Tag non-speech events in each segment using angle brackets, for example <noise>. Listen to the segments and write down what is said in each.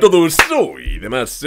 todos, soy demás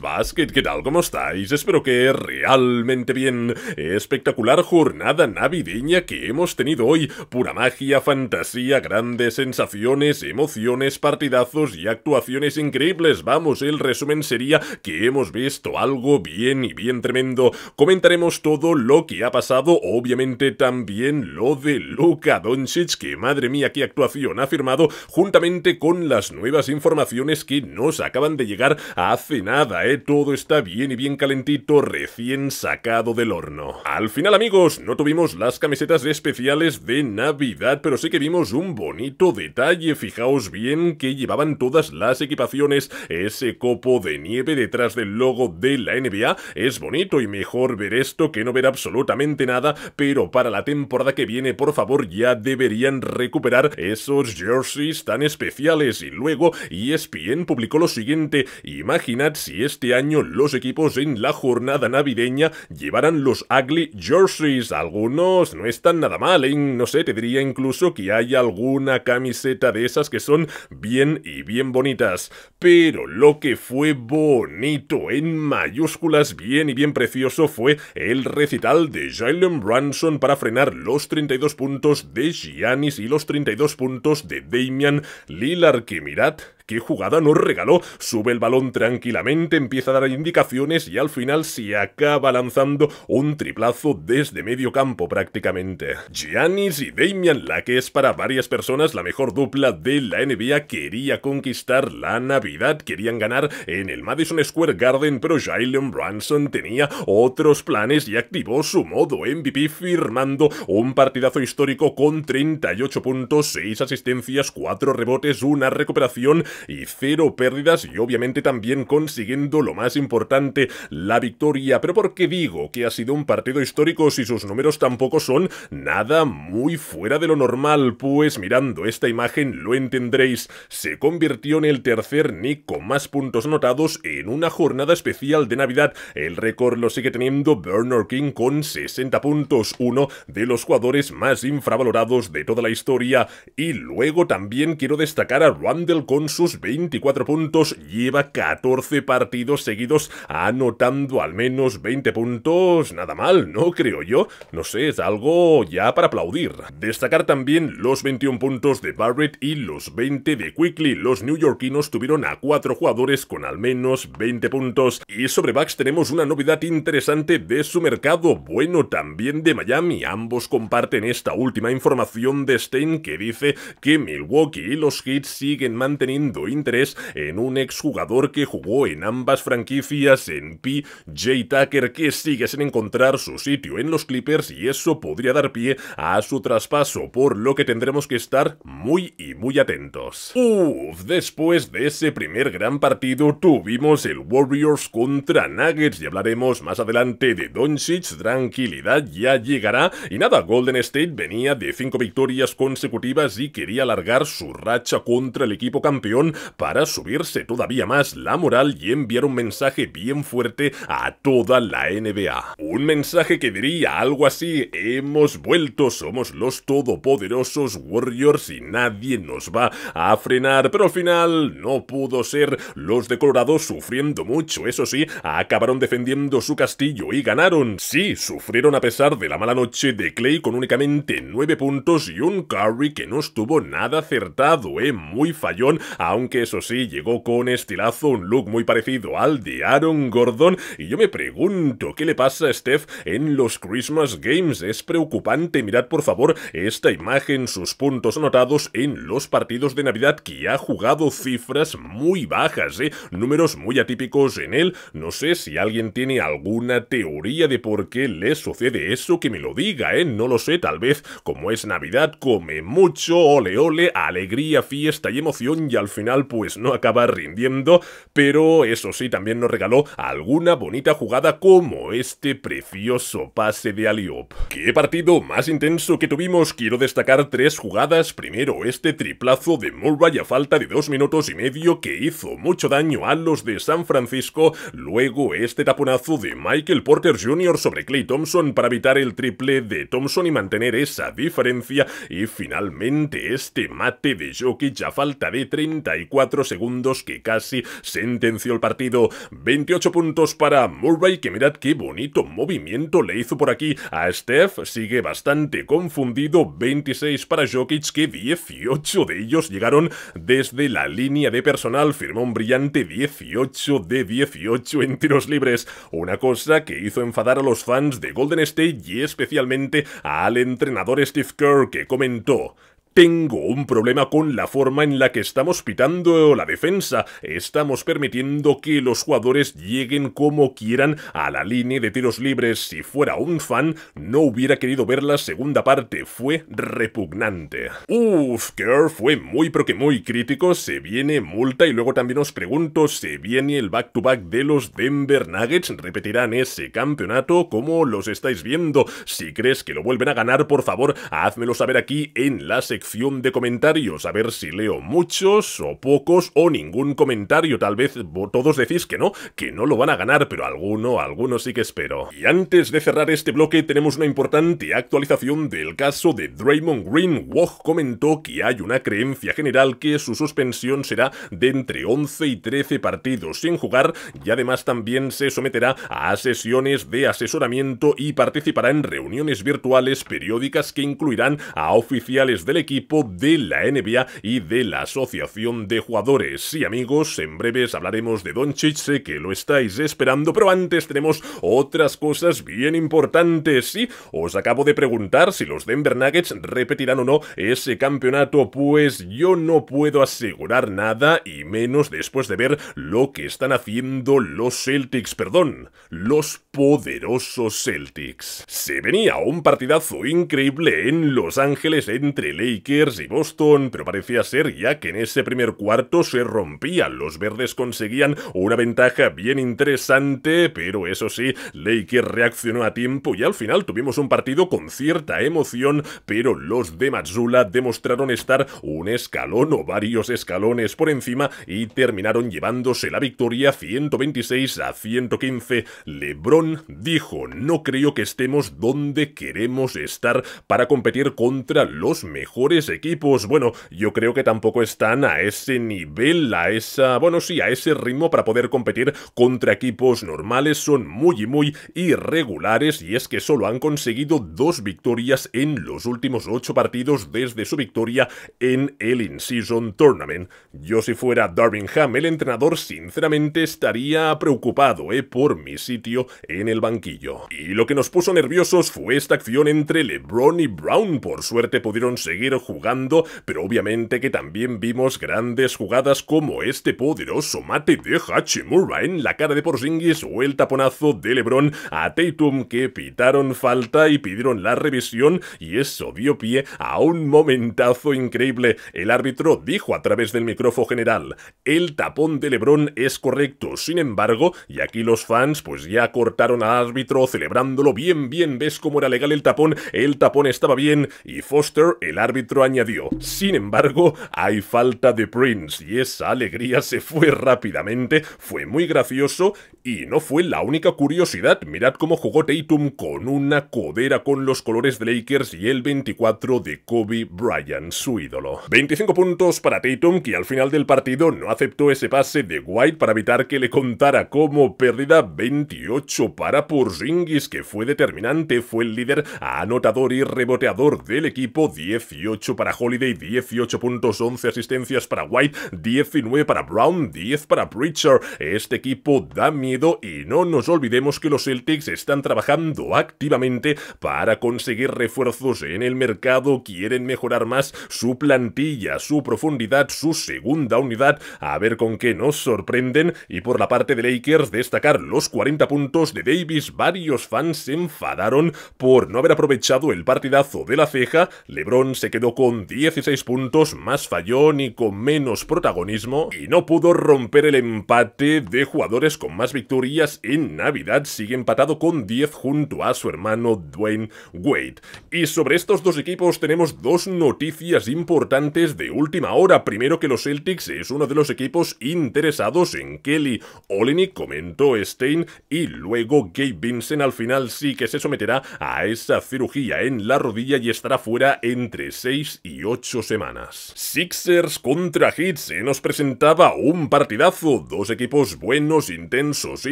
Basket, ¿qué tal? ¿Cómo estáis? Espero que realmente bien. Espectacular jornada navideña que hemos tenido hoy. Pura magia, fantasía, grandes sensaciones, emociones, partidazos y actuaciones increíbles. Vamos, el resumen sería que hemos visto algo bien y bien tremendo. Comentaremos todo lo que ha pasado, obviamente también lo de Luka Doncic, que madre mía, qué actuación ha firmado, juntamente con las nuevas informaciones que no Acaban de llegar hace nada, ¿eh? Todo está bien y bien calentito, recién sacado del horno. Al final, amigos, no tuvimos las camisetas especiales de Navidad, pero sí que vimos un bonito detalle. Fijaos bien que llevaban todas las equipaciones. Ese copo de nieve detrás del logo de la NBA es bonito y mejor ver esto que no ver absolutamente nada, pero para la temporada que viene, por favor, ya deberían recuperar esos jerseys tan especiales. Y luego ESPN publicó lo siguiente, imaginad si este año los equipos en la jornada navideña llevaran los ugly jerseys, algunos no están nada mal, ¿eh? no sé, te diría incluso que hay alguna camiseta de esas que son bien y bien bonitas, pero lo que fue bonito en mayúsculas bien y bien precioso fue el recital de Jalen Branson para frenar los 32 puntos de Giannis y los 32 puntos de Damian Lillard, que mirad ¿Qué jugada nos regaló? Sube el balón tranquilamente, empieza a dar indicaciones y al final se acaba lanzando un triplazo desde medio campo prácticamente. Giannis y Damian, la que es para varias personas la mejor dupla de la NBA, quería conquistar la Navidad, querían ganar en el Madison Square Garden, pero Jalen Brunson tenía otros planes y activó su modo MVP firmando un partidazo histórico con 38 puntos, 6 asistencias, 4 rebotes, una recuperación y cero pérdidas y obviamente también consiguiendo lo más importante, la victoria. Pero ¿por qué digo que ha sido un partido histórico si sus números tampoco son nada muy fuera de lo normal? Pues mirando esta imagen lo entendréis Se convirtió en el tercer Nick con más puntos notados en una jornada especial de Navidad. El récord lo sigue teniendo Bernard King con 60 puntos, uno de los jugadores más infravalorados de toda la historia. Y luego también quiero destacar a Randall con su 24 puntos, lleva 14 partidos seguidos anotando al menos 20 puntos. Nada mal, ¿no? Creo yo. No sé, es algo ya para aplaudir. Destacar también los 21 puntos de Barrett y los 20 de Quickly. Los Yorkinos tuvieron a 4 jugadores con al menos 20 puntos. Y sobre Bucks tenemos una novedad interesante de su mercado. Bueno, también de Miami. Ambos comparten esta última información de Stein que dice que Milwaukee y los Heat siguen manteniendo interés en un exjugador que jugó en ambas franquicias en P.J. Tucker que sigue sin encontrar su sitio en los Clippers y eso podría dar pie a su traspaso, por lo que tendremos que estar muy y muy atentos. Uff, después de ese primer gran partido tuvimos el Warriors contra Nuggets y hablaremos más adelante de Doncic, tranquilidad ya llegará y nada, Golden State venía de 5 victorias consecutivas y quería alargar su racha contra el equipo campeón para subirse todavía más la moral y enviar un mensaje bien fuerte a toda la NBA. Un mensaje que diría algo así, hemos vuelto, somos los todopoderosos Warriors y nadie nos va a frenar, pero al final no pudo ser. Los de Colorado sufriendo mucho, eso sí, acabaron defendiendo su castillo y ganaron. Sí, sufrieron a pesar de la mala noche de Clay con únicamente 9 puntos y un Curry que no estuvo nada acertado, eh, muy fallón aunque eso sí, llegó con estilazo un look muy parecido al de Aaron Gordon, y yo me pregunto qué le pasa a Steph en los Christmas Games, es preocupante, mirad por favor esta imagen, sus puntos anotados en los partidos de Navidad que ha jugado cifras muy bajas, ¿eh? números muy atípicos en él, no sé si alguien tiene alguna teoría de por qué le sucede eso, que me lo diga, ¿eh? no lo sé, tal vez como es Navidad come mucho, ole ole, alegría, fiesta y emoción y al final pues no acaba rindiendo, pero eso sí, también nos regaló alguna bonita jugada como este precioso pase de Aliop. ¡Qué partido más intenso que tuvimos! Quiero destacar tres jugadas. Primero, este triplazo de Mulvay a falta de dos minutos y medio que hizo mucho daño a los de San Francisco. Luego, este taponazo de Michael Porter Jr. sobre Clay Thompson para evitar el triple de Thompson y mantener esa diferencia. Y finalmente, este mate de Jokic a falta de 30 cuatro segundos que casi sentenció el partido. 28 puntos para Murray, que mirad qué bonito movimiento le hizo por aquí a Steph. Sigue bastante confundido. 26 para Jokic, que 18 de ellos llegaron desde la línea de personal. Firmó un brillante 18 de 18 en tiros libres. Una cosa que hizo enfadar a los fans de Golden State y especialmente al entrenador Steve Kerr, que comentó tengo un problema con la forma en la que estamos pitando la defensa. Estamos permitiendo que los jugadores lleguen como quieran a la línea de tiros libres. Si fuera un fan, no hubiera querido ver la segunda parte. Fue repugnante. Uf, Kerr fue muy pero que muy crítico. Se viene multa y luego también os pregunto, ¿se viene el back-to-back -back de los Denver Nuggets? ¿Repetirán ese campeonato como los estáis viendo? Si crees que lo vuelven a ganar, por favor, házmelo saber aquí en la sección de comentarios a ver si leo muchos o pocos o ningún comentario. Tal vez todos decís que no, que no lo van a ganar, pero alguno, alguno sí que espero. Y antes de cerrar este bloque tenemos una importante actualización del caso de Draymond Green. Woj comentó que hay una creencia general que su suspensión será de entre 11 y 13 partidos sin jugar y además también se someterá a sesiones de asesoramiento y participará en reuniones virtuales periódicas que incluirán a oficiales del equipo de la NBA y de la Asociación de Jugadores. Sí, amigos, en breves hablaremos de Don sé que lo estáis esperando, pero antes tenemos otras cosas bien importantes. Sí, os acabo de preguntar si los Denver Nuggets repetirán o no ese campeonato, pues yo no puedo asegurar nada y menos después de ver lo que están haciendo los Celtics, perdón, los poderosos Celtics. Se venía un partidazo increíble en Los Ángeles entre Lake, Lakers y Boston, pero parecía ser ya que en ese primer cuarto se rompían. Los verdes conseguían una ventaja bien interesante, pero eso sí, Lakers reaccionó a tiempo y al final tuvimos un partido con cierta emoción, pero los de Matsula demostraron estar un escalón o varios escalones por encima y terminaron llevándose la victoria 126 a 115. LeBron dijo, no creo que estemos donde queremos estar para competir contra los mejores equipos, bueno, yo creo que tampoco están a ese nivel, a esa, bueno, sí, a ese ritmo para poder competir contra equipos normales, son muy y muy irregulares y es que solo han conseguido dos victorias en los últimos ocho partidos desde su victoria en el In-Season Tournament. Yo si fuera Ham, el entrenador, sinceramente estaría preocupado, eh, por mi sitio en el banquillo. Y lo que nos puso nerviosos fue esta acción entre LeBron y Brown, por suerte pudieron seguir jugando, pero obviamente que también vimos grandes jugadas como este poderoso mate de Hachimura en la cara de Porzingis o el taponazo de LeBron a Tatum que pitaron falta y pidieron la revisión y eso dio pie a un momentazo increíble. El árbitro dijo a través del micrófono general, el tapón de LeBron es correcto, sin embargo, y aquí los fans pues ya cortaron al árbitro celebrándolo bien bien, ves cómo era legal el tapón, el tapón estaba bien y Foster, el árbitro añadió, sin embargo, hay falta de Prince y esa alegría se fue rápidamente, fue muy gracioso y no fue la única curiosidad. Mirad cómo jugó Tatum con una codera con los colores de Lakers y el 24 de Kobe Bryant, su ídolo. 25 puntos para Tatum que al final del partido no aceptó ese pase de White para evitar que le contara como pérdida 28 para Porzingis que fue determinante, fue el líder anotador y reboteador del equipo 18 para Holiday, 18 puntos, 11 asistencias para White, 19 para Brown, 10 para Preacher. Este equipo da miedo y no nos olvidemos que los Celtics están trabajando activamente para conseguir refuerzos en el mercado, quieren mejorar más su plantilla, su profundidad, su segunda unidad, a ver con qué nos sorprenden y por la parte de Lakers destacar los 40 puntos de Davis, varios fans se enfadaron por no haber aprovechado el partidazo de la ceja, LeBron se quedó con 16 puntos, más fallón y con menos protagonismo, y no pudo romper el empate de jugadores con más victorias en Navidad, sigue empatado con 10 junto a su hermano Dwayne Wade. Y sobre estos dos equipos tenemos dos noticias importantes de última hora. Primero que los Celtics es uno de los equipos interesados en Kelly Olenek, comentó Stein, y luego Gabe Vincent al final sí que se someterá a esa cirugía en la rodilla y estará fuera entre 6 y 8 semanas. Sixers contra Heat se nos presentaba un partidazo, dos equipos buenos, intensos y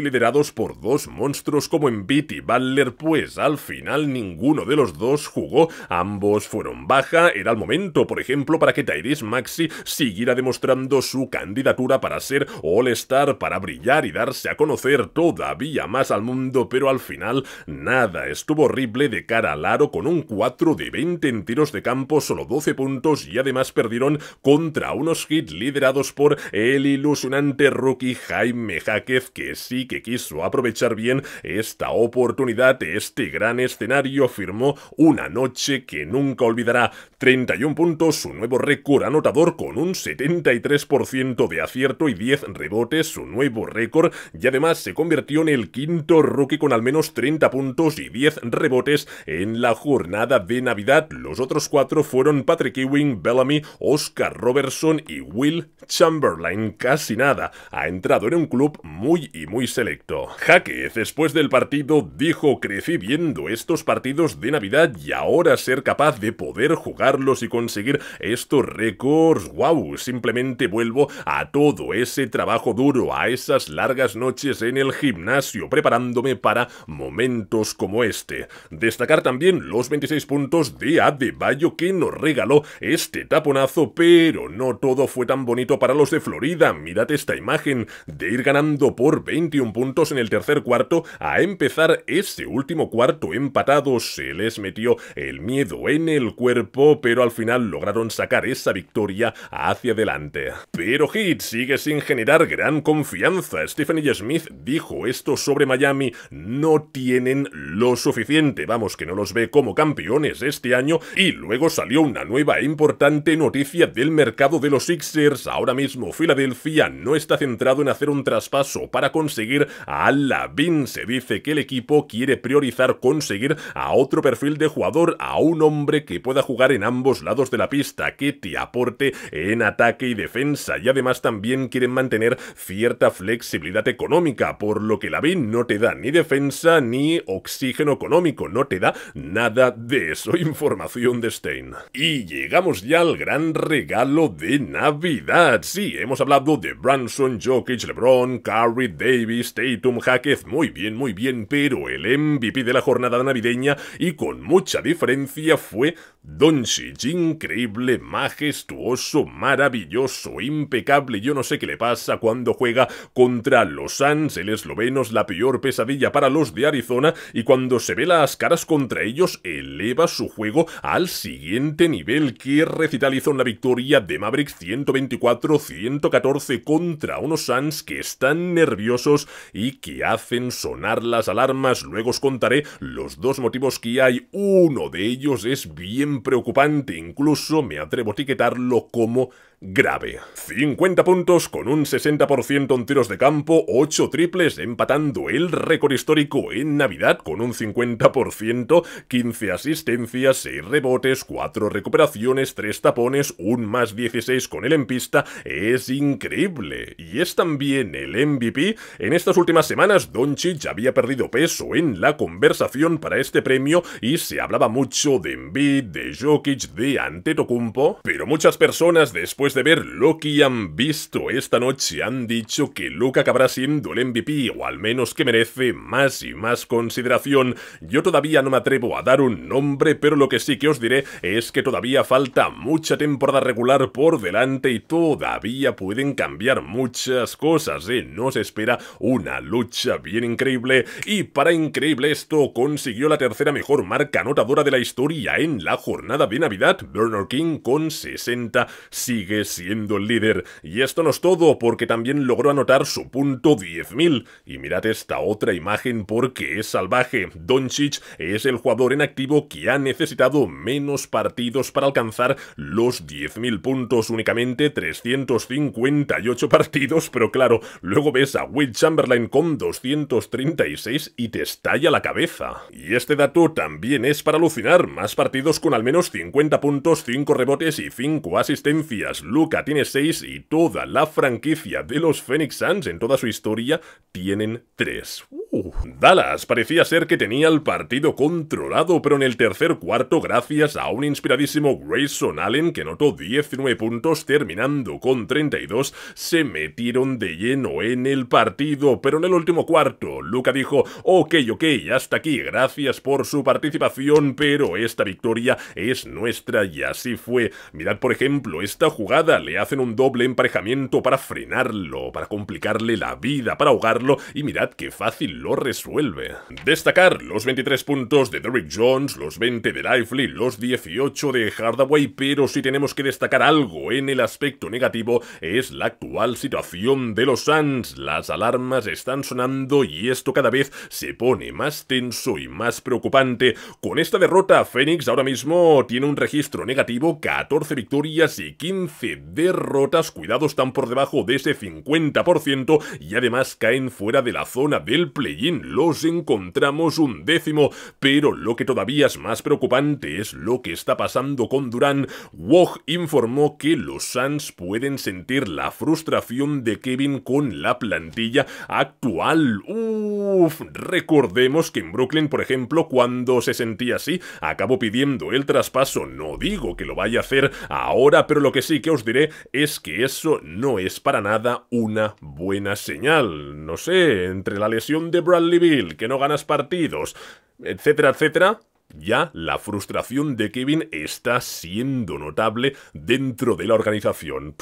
liderados por dos monstruos como Embiid y Butler, pues al final ninguno de los dos jugó, ambos fueron baja, era el momento, por ejemplo, para que Tyrese Maxi siguiera demostrando su candidatura para ser All-Star, para brillar y darse a conocer todavía más al mundo, pero al final nada, estuvo horrible de cara al aro con un 4 de 20 en tiros de campo 12 puntos y además perdieron contra unos hits liderados por el ilusionante rookie Jaime Jaquez, que sí que quiso aprovechar bien esta oportunidad, este gran escenario, firmó una noche que nunca olvidará. 31 puntos, su nuevo récord anotador con un 73% de acierto y 10 rebotes, su nuevo récord, y además se convirtió en el quinto rookie con al menos 30 puntos y 10 rebotes en la jornada de Navidad. Los otros cuatro fueron fueron Patrick Ewing, Bellamy, Oscar Robertson y Will Chamberlain. Casi nada. Ha entrado en un club muy y muy selecto. Jaquez, después del partido, dijo crecí viendo estos partidos de Navidad y ahora ser capaz de poder jugarlos y conseguir estos récords. ¡Wow! Simplemente vuelvo a todo ese trabajo duro, a esas largas noches en el gimnasio, preparándome para momentos como este. Destacar también los 26 puntos de Adebayo que nos regaló este taponazo, pero no todo fue tan bonito para los de Florida. Mirad esta imagen de ir ganando por 21 puntos en el tercer cuarto a empezar ese último cuarto empatado. Se les metió el miedo en el cuerpo, pero al final lograron sacar esa victoria hacia adelante. Pero Heat sigue sin generar gran confianza. Stephanie Smith dijo esto sobre Miami, no tienen lo suficiente, vamos que no los ve como campeones este año y luego salió una nueva e importante noticia del mercado de los Sixers. Ahora mismo Filadelfia no está centrado en hacer un traspaso para conseguir a Lavin. Se dice que el equipo quiere priorizar conseguir a otro perfil de jugador, a un hombre que pueda jugar en ambos lados de la pista, que te aporte en ataque y defensa. Y además también quieren mantener cierta flexibilidad económica, por lo que Lavin no te da ni defensa ni oxígeno económico, no te da nada de eso. <laughs> Información de Stein. Y llegamos ya al gran regalo de Navidad. Sí, hemos hablado de Branson, Jokic, LeBron, Curry, Davis, Tatum, Hackett, muy bien, muy bien, pero el MVP de la jornada navideña y con mucha diferencia fue Don increíble, majestuoso, maravilloso, impecable. Yo no sé qué le pasa cuando juega contra los Sans, el es la peor pesadilla para los de Arizona, y cuando se ve las caras contra ellos, eleva su juego al siguiente nivel. Que recitalizó en la victoria de Maverick, 124-114 contra unos Sans que están nerviosos y que hacen sonar las alarmas. Luego os contaré los dos motivos que hay. Uno de ellos es bien preocupante, incluso me atrevo a etiquetarlo como grave. 50 puntos con un 60% en tiros de campo, 8 triples empatando el récord histórico en Navidad con un 50%, 15 asistencias, 6 rebotes, 4 recuperaciones, 3 tapones, un más 16 con él en pista, es increíble. Y es también el MVP. En estas últimas semanas Doncic había perdido peso en la conversación para este premio y se hablaba mucho de Embiid, de Jokic, de Antetokounmpo, pero muchas personas después de ver lo que han visto esta noche, han dicho que Luke acabará siendo el MVP, o al menos que merece más y más consideración. Yo todavía no me atrevo a dar un nombre, pero lo que sí que os diré es que todavía falta mucha temporada regular por delante y todavía pueden cambiar muchas cosas, ¿eh? Nos espera una lucha bien increíble y para increíble esto consiguió la tercera mejor marca anotadora de la historia en la jornada de Navidad. Bernard King con 60 sigue siendo el líder. Y esto no es todo, porque también logró anotar su punto 10.000. Y mirad esta otra imagen porque es salvaje. Doncic es el jugador en activo que ha necesitado menos partidos para alcanzar los 10.000 puntos, únicamente 358 partidos, pero claro, luego ves a Will Chamberlain con 236 y te estalla la cabeza. Y este dato también es para alucinar, más partidos con al menos 50 puntos, 5 rebotes y 5 asistencias, Luca tiene 6 y toda la franquicia de los Phoenix Suns en toda su historia tienen 3. Uh, Dallas parecía ser que tenía el partido controlado, pero en el tercer cuarto, gracias a un inspiradísimo Grayson Allen que notó 19 puntos terminando con 32, se metieron de lleno en el partido, pero en el último cuarto, Luca dijo, ok, ok, hasta aquí, gracias por su participación, pero esta victoria es nuestra y así fue. Mirad por ejemplo esta jugada le hacen un doble emparejamiento para frenarlo, para complicarle la vida, para ahogarlo y mirad qué fácil lo resuelve. Destacar los 23 puntos de Derrick Jones, los 20 de Lively, los 18 de Hardaway, pero si tenemos que destacar algo en el aspecto negativo es la actual situación de los Suns. Las alarmas están sonando y esto cada vez se pone más tenso y más preocupante. Con esta derrota, Phoenix ahora mismo tiene un registro negativo, 14 victorias y 15 derrotas, cuidado están por debajo de ese 50% y además caen fuera de la zona del play-in, los encontramos un décimo, pero lo que todavía es más preocupante es lo que está pasando con Durán. Woj informó que los Suns pueden sentir la frustración de Kevin con la plantilla actual. Uff, recordemos que en Brooklyn, por ejemplo, cuando se sentía así, acabó pidiendo el traspaso, no digo que lo vaya a hacer ahora, pero lo que sí que os diré es que eso no es para nada una buena señal. No sé, entre la lesión de Bradley Bill, que no ganas partidos, etcétera, etcétera, ya la frustración de Kevin está siendo notable dentro de la organización.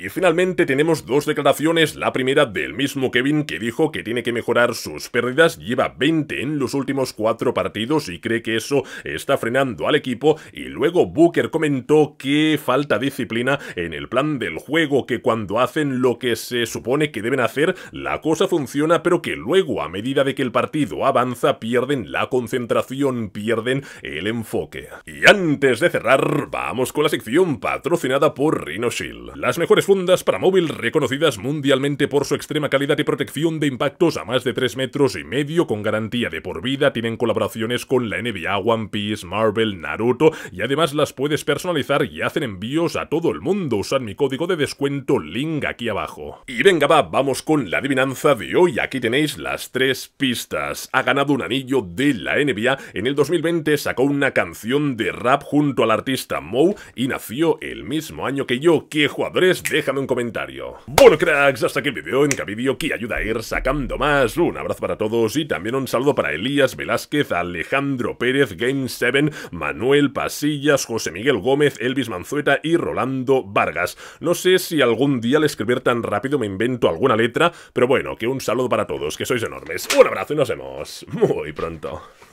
Y finalmente tenemos dos declaraciones, la primera del mismo Kevin que dijo que tiene que mejorar sus pérdidas, lleva 20 en los últimos cuatro partidos y cree que eso está frenando al equipo y luego Booker comentó que falta disciplina en el plan del juego, que cuando hacen lo que se supone que deben hacer, la cosa funciona pero que luego a medida de que el partido avanza pierden la concentración, pierden el enfoque. Y antes de cerrar, vamos con la sección patrocinada por Rhinoshield. Las mejores fundas para móvil reconocidas mundialmente por su extrema calidad y protección de impactos a más de 3 metros y medio con garantía de por vida, tienen colaboraciones con la NBA, One Piece, Marvel, Naruto y además las puedes personalizar y hacen envíos a todo el mundo. Usad mi código de descuento link aquí abajo. Y venga va, vamos con la adivinanza de hoy. Aquí tenéis las tres pistas. Ha ganado un anillo de la NBA. En el 2020 sacó una canción de rap junto al artista Moe y nació el mismo año que yo. ¿Qué jugadores de déjame un comentario. Bueno, cracks, hasta aquí el vídeo. En cada vídeo que ayuda a ir sacando más. Un abrazo para todos y también un saludo para Elías Velázquez, Alejandro Pérez, Game7, Manuel Pasillas, José Miguel Gómez, Elvis Manzueta y Rolando Vargas. No sé si algún día al escribir tan rápido me invento alguna letra, pero bueno, que un saludo para todos, que sois enormes. Un abrazo y nos vemos muy pronto.